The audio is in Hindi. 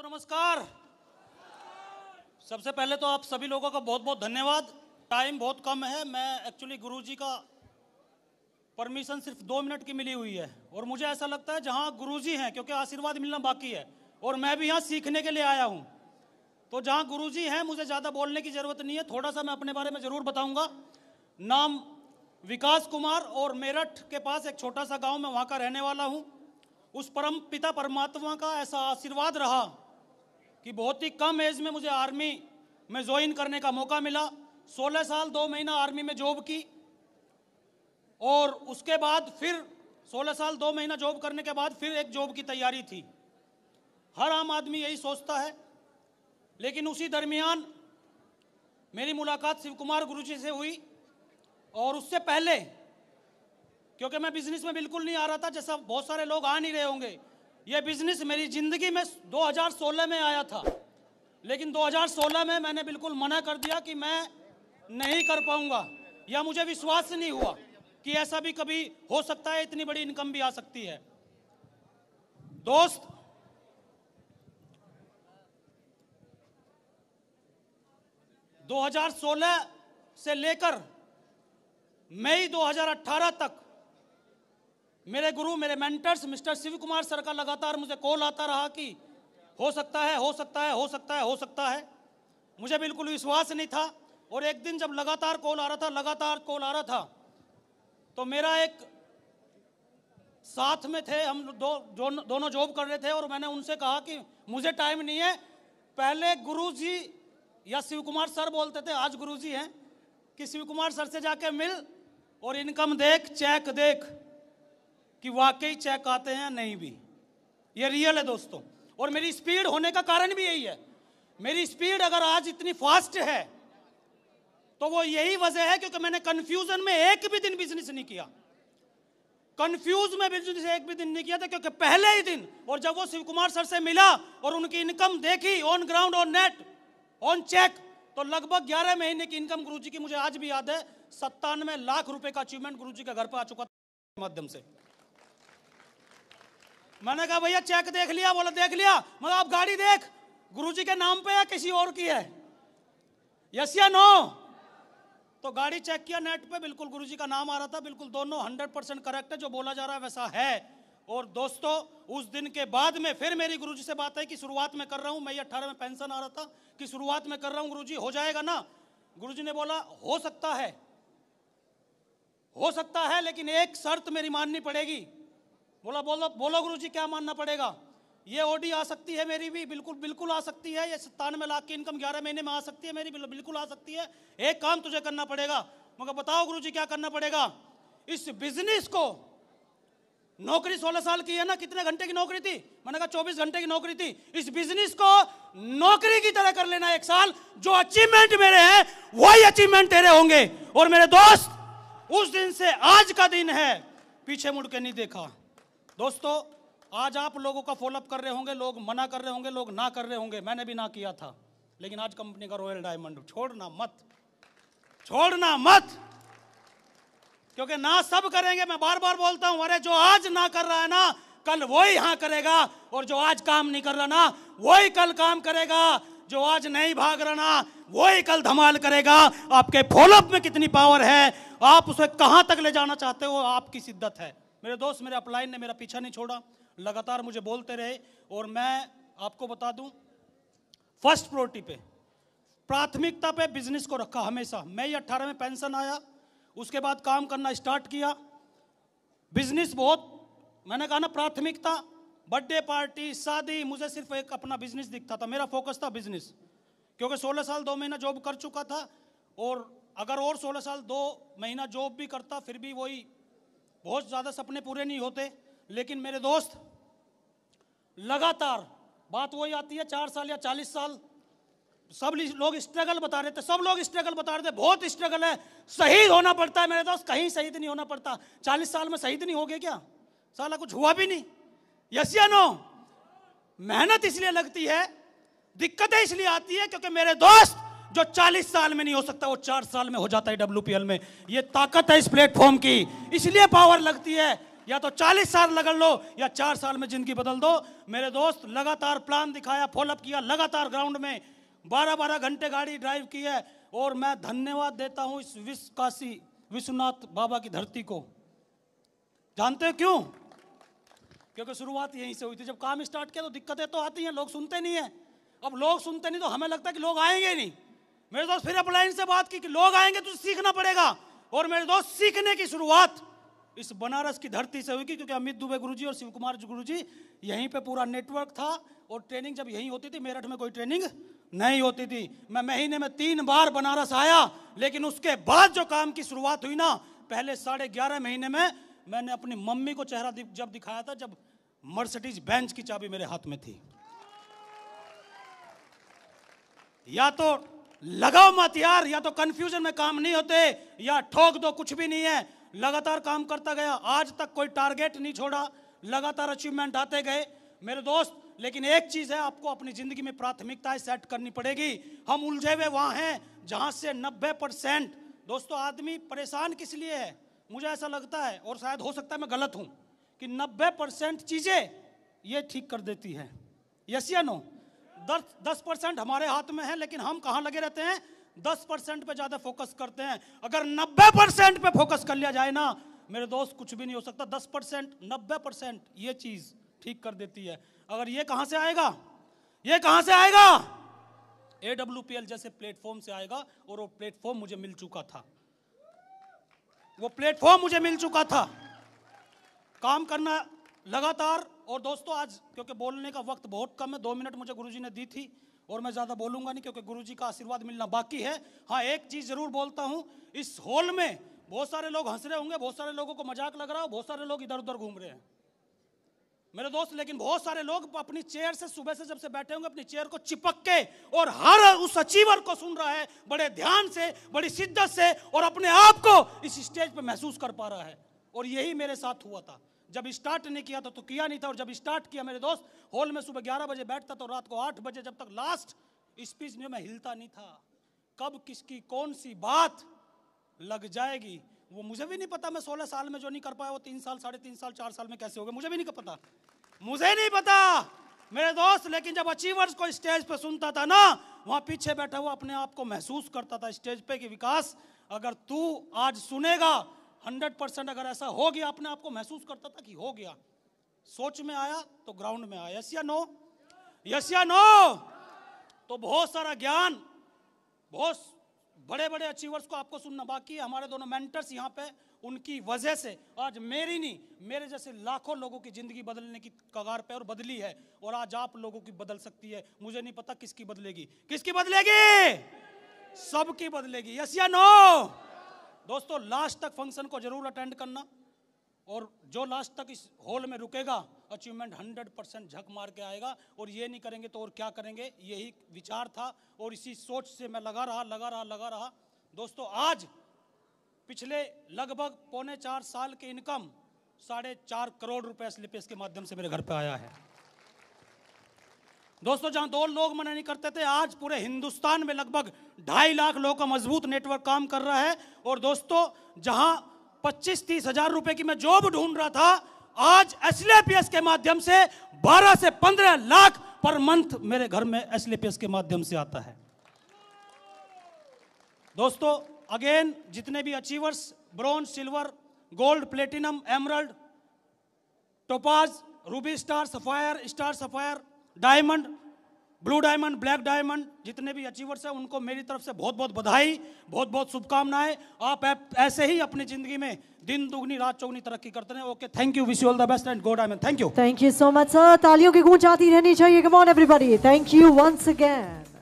तो नमस्कार सबसे पहले तो आप सभी लोगों का बहुत बहुत धन्यवाद टाइम बहुत कम है मैं एक्चुअली गुरुजी का परमिशन सिर्फ दो मिनट की मिली हुई है और मुझे ऐसा लगता है जहाँ गुरुजी हैं क्योंकि आशीर्वाद मिलना बाकी है और मैं भी यहाँ सीखने के लिए आया हूँ तो जहाँ गुरुजी हैं मुझे ज़्यादा बोलने की ज़रूरत नहीं है थोड़ा सा मैं अपने बारे में ज़रूर बताऊँगा नाम विकास कुमार और मेरठ के पास एक छोटा सा गाँव में वहाँ का रहने वाला हूँ उस परम पिता परमात्मा का ऐसा आशीर्वाद रहा कि बहुत ही कम एज में मुझे आर्मी में ज्वाइन करने का मौका मिला 16 साल दो महीना आर्मी में जॉब की और उसके बाद फिर 16 साल दो महीना जॉब करने के बाद फिर एक जॉब की तैयारी थी हर आम आदमी यही सोचता है लेकिन उसी दरमियान मेरी मुलाकात शिव कुमार गुरु जी से हुई और उससे पहले क्योंकि मैं बिजनेस में बिल्कुल नहीं आ रहा था जैसा बहुत सारे लोग आ नहीं रहे होंगे ये बिजनेस मेरी ज़िंदगी में 2016 में आया था लेकिन 2016 में मैंने बिल्कुल मना कर दिया कि मैं नहीं कर पाऊंगा या मुझे विश्वास नहीं हुआ कि ऐसा भी कभी हो सकता है इतनी बड़ी इनकम भी आ सकती है दोस्त दो हजार सोलह से लेकर मई 2018 तक मेरे गुरु मेरे mentors mister Shiv Kumar sir का लगातार मुझे कॉल आता रहा कि हो सकता है हो सकता है हो सकता है हो सकता है मुझे बिल्कुल विश्वास नहीं था और एक दिन जब लगातार कॉल आ रहा था लगातार कॉल आ रहा था तो मेरा एक साथ में थे हम दो, जो, दोनों जॉब कर रहे थे और मैंने उनसे कहा कि मुझे टाइम नहीं है पहले गुरुजी या शिव कुमार सर बोलते थे आज गुरुजी हैं कि शिव कुमार सर से जाके मिल और इनकम देख चेक देख कि वाकई चेक आते हैं नहीं भी ये रियल है दोस्तों और मेरी स्पीड होने का कारण भी यही है मेरी स्पीड अगर आज इतनी फास्ट है तो वो यही वजह है क्योंकि मैंने कंफ्यूजन में एक भी दिन बिजनेस नहीं किया कंफ्यूज में बिजनेस एक भी दिन नहीं किया था क्योंकि पहले ही दिन और जब वो शिव कुमार सर से मिला और उनकी इनकम देखी on ground on net on check तो लगभग ग्यारह महीने की इनकम गुरु जी की मुझे आज भी याद है सत्तानवे लाख रुपए का अचीवमेंट गुरु जी के घर पर आ चुका था माध्यम से मैंने कहा भैया चेक देख लिया बोला देख लिया मतलब आप गाड़ी देख गुरुजी के नाम पे है किसी और की है यस या नो तो गाड़ी चेक किया नेट पे बिल्कुल गुरुजी का नाम आ रहा था बिल्कुल दोनों हंड्रेड परसेंट करेक्ट है जो बोला जा रहा है वैसा है और दोस्तों उस दिन के बाद में फिर मेरी गुरुजी से बात है कि शुरुआत में कर रहा हूँ मैं अट्ठारह में पेंशन आ रहा था कि शुरुआत में कर रहा हूँ गुरु हो जाएगा ना गुरु ने बोला हो सकता है हो सकता है लेकिन एक शर्त मेरी माननी पड़ेगी बोला बोलो बोलो गुरु जी क्या मानना पड़ेगा ये ओडी आ सकती है मेरी भी बिल्कुल बिल्कुल आ सकती है ये सत्तानवे लाख की इनकम ग्यारह महीने में आ सकती है मेरी बिल्कुल आ सकती है एक काम तुझे करना पड़ेगा मगर बताओ गुरु जी क्या करना पड़ेगा इस बिजनेस को नौकरी 16 साल की है ना कितने घंटे की नौकरी थी मैंने कहा 24 घंटे की नौकरी थी इस बिजनेस को नौकरी की तरह कर लेना एक साल जो अचीवमेंट मेरे हैं वही अचीवमेंट तेरे होंगे और मेरे दोस्त उस दिन से आज का दिन है पीछे मुड़ के नहीं देखा दोस्तों आज आप लोगों का फॉलोअप कर रहे होंगे लोग मना कर रहे होंगे लोग ना कर रहे होंगे मैंने भी ना किया था लेकिन आज कंपनी का रॉयल डायमंड छोड़ना मत छोड़ना मत क्योंकि ना सब करेंगे मैं बार बार बोलता हूं अरे जो आज ना कर रहा है ना कल वो ही हाँ करेगा और जो आज काम नहीं कर रहा ना वही कल काम करेगा जो आज नहीं भाग रहा ना वो ही कल धमाल करेगा आपके फॉलोअप में कितनी पावर है आप उसे कहां तक ले जाना चाहते हो आपकी शिद्दत है मेरे दोस्त मेरे अपलाइन ने मेरा पीछा नहीं छोड़ा लगातार मुझे बोलते रहे और मैं आपको बता दूं फर्स्ट प्रायोरिटी पे प्राथमिकता पे बिजनेस को रखा हमेशा मई अट्ठारह में पेंशन आया उसके बाद काम करना स्टार्ट किया बिजनेस बहुत मैंने कहा ना प्राथमिकता बर्थडे पार्टी शादी मुझे सिर्फ एक अपना बिजनेस दिखता था मेरा फोकस था बिजनेस क्योंकि 16 साल दो महीना जॉब कर चुका था और अगर और 16 साल दो महीना जॉब भी करता फिर भी वही बहुत ज़्यादा सपने पूरे नहीं होते लेकिन मेरे दोस्त लगातार बात वही आती है चार साल या चालीस साल सब लोग स्ट्रगल बता रहे थे सब लोग स्ट्रगल बता रहे थे बहुत स्ट्रगल है शहीद होना पड़ता है मेरे दोस्त कहीं शहीद नहीं होना पड़ता चालीस साल में शहीद नहीं हो गए क्या साला कुछ हुआ भी नहीं यस या नो मेहनत इसलिए लगती है दिक्कतें इसलिए आती है क्योंकि मेरे दोस्त जो 40 साल में नहीं हो सकता वो चार साल में हो जाता है डब्ल्यू में ये ताकत है इस प्लेटफॉर्म की इसलिए पावर लगती है या तो 40 साल लगा लो या चार साल में जिंदगी बदल दो मेरे दोस्त लगातार प्लान दिखाया फॉलोअप किया लगातार ग्राउंड में बारह बारह घंटे गाड़ी ड्राइव की है और मैं धन्यवाद देता हूँ इस विश्व काशी विश्वनाथ बाबा की धरती को जानते हो क्यों क्योंकि शुरुआत यहीं से हुई थी जब काम स्टार्ट किया तो दिक्कतें तो आती हैं लोग सुनते नहीं हैं अब लोग सुनते नहीं तो हमें लगता है कि लोग आएंगे नहीं मेरे दोस्त फिर अपलाइन से बात की कि लोग आएंगे तो सीखना पड़ेगा और मेरे दोस्त सीखने की शुरुआत इस बनारस की धरती से हुई की क्योंकि अमित दुबे गुरुजी और शिव कुमार गुरुजी यहीं पे पूरा नेटवर्क था और ट्रेनिंग जब यहीं होती थी मेरठ में कोई ट्रेनिंग नहीं होती थी मैं महीने में तीन बार बनारस आया लेकिन उसके बाद जो काम की शुरुआत हुई ना पहले साढ़े ग्यारह महीने में मैंने अपनी मम्मी को चेहरा जब दिखाया था जब मर्सिडीज बेंच की चाबी मेरे हाथ में थी या तो लगाओ मत यार या तो कंफ्यूजन में काम नहीं होते या ठोक दो कुछ भी नहीं है लगातार काम करता गया आज तक कोई टारगेट नहीं छोड़ा लगातार अचीवमेंट आते गए मेरे दोस्त लेकिन एक चीज़ है आपको अपनी ज़िंदगी में प्राथमिकताएं सेट करनी पड़ेगी हम उलझे हुए वहां हैं जहां से 90 परसेंट दोस्तों आदमी परेशान किस लिए है मुझे ऐसा लगता है और शायद हो सकता है मैं गलत हूं कि 90 परसेंट चीज़ें ये ठीक कर देती है यस या नो दस दस परसेंट हमारे हाथ में है लेकिन हम कहाँ लगे रहते हैं दस परसेंट पर ज़्यादा फोकस करते हैं अगर नब्बे परसेंट पर फोकस कर लिया जाए ना मेरे दोस्त कुछ भी नहीं हो सकता दस परसेंट नब्बे परसेंट ये चीज़ ठीक कर देती है अगर ये कहाँ से आएगा ये कहाँ से आएगा ए डब्ल्यू पी एल जैसे प्लेटफॉर्म से आएगा और वो प्लेटफॉर्म मुझे मिल चुका था वो प्लेटफॉर्म मुझे मिल चुका था काम करना लगातार और दोस्तों आज क्योंकि बोलने का वक्त बहुत कम है दो मिनट मुझे गुरुजी ने दी थी और मैं ज़्यादा बोलूंगा नहीं क्योंकि गुरुजी का आशीर्वाद मिलना बाकी है हाँ एक चीज़ ज़रूर बोलता हूँ इस हॉल में बहुत सारे लोग हंस रहे होंगे बहुत सारे लोगों को मजाक लग रहा हो बहुत सारे लोग इधर उधर घूम रहे हैं मेरे दोस्त लेकिन बहुत सारे लोग अपनी चेयर से सुबह से जब से बैठे होंगे अपनी चेयर को चिपक के और हर उस अचीवर को सुन रहा है बड़े ध्यान से बड़ी शिद्दत से और अपने आप को इस स्टेज पे महसूस कर पा रहा है और यही मेरे साथ हुआ था जब स्टार्ट नहीं किया था तो किया नहीं था और जब स्टार्ट किया मेरे दोस्त हॉल में सुबह ग्यारह बजे बैठता था और रात को आठ बजे जब तक लास्ट स्पीच में मैं हिलता नहीं था कब किसकी कौन सी बात लग जाएगी वो मुझे भी नहीं पता मैं सोलह साल में जो नहीं कर पाया वो तीन साल साढ़े तीन साल चार साल में कैसे हो गए मुझे भी नहीं पता मुझे नहीं पता मेरे दोस्त लेकिन जब अचीवर्स को स्टेज पे सुनता था ना वहां पीछे बैठा हुआ अपने आप को महसूस करता था स्टेज पे कि विकास अगर तू आज सुनेगा हंड्रेड परसेंट अगर ऐसा हो गया अपने आप को महसूस करता था कि हो गया सोच में आया तो ग्राउंड में आया यस या नो यस या नो तो बहुत सारा ज्ञान बहुत बड़े बड़े अचीवर्स को आपको सुनना बाकी है हमारे दोनों मेंटर्स यहाँ पे उनकी वजह से आज मेरी नहीं मेरे जैसे लाखों लोगों की ज़िंदगी बदलने की कगार पे और बदली है और आज आप लोगों की बदल सकती है मुझे नहीं पता किसकी बदलेगी किसकी बदलेगी सबकी बदलेगी यस या नो दोस्तों लास्ट तक फंक्शन को जरूर अटेंड करना और जो लास्ट तक इस हॉल में रुकेगा अचीवमेंट 100 परसेंट झक मार के आएगा और ये नहीं करेंगे तो और क्या करेंगे यही विचार था और इसी सोच से मैं लगा रहा लगा रहा लगा रहा दोस्तों आज पिछले लगभग पौने चार साल के इनकम साढ़े चार करोड़ रुपए स्लिपेस के माध्यम से मेरे घर पे आया है दोस्तों जहां दो लोग मना नहीं करते थे आज पूरे हिंदुस्तान में लगभग ढाई लाख लोगों का मजबूत नेटवर्क काम कर रहा है और दोस्तों जहां पच्चीस तीस हजार रुपए की मैं जॉब ढूंढ रहा था आज एस के माध्यम से बारह से पंद्रह लाख पर मंथ मेरे घर में एस के माध्यम से आता है दोस्तों अगेन जितने भी achievers bronze silver gold platinum emerald topaz ruby star sapphire star sapphire diamond blue diamond black diamond जितने भी अचीवर्स हैं उनको मेरी तरफ से बहुत बहुत बधाई बहुत बहुत शुभकामनाएं आप ऐसे ही अपनी जिंदगी में दिन दुगनी रात चौगनी तरक्की करते रहे okay thank you wish you all the best and go diamond thank you thank you so much sir तालियों की गूंज आती रहनी चाहिए come on everybody thank you once again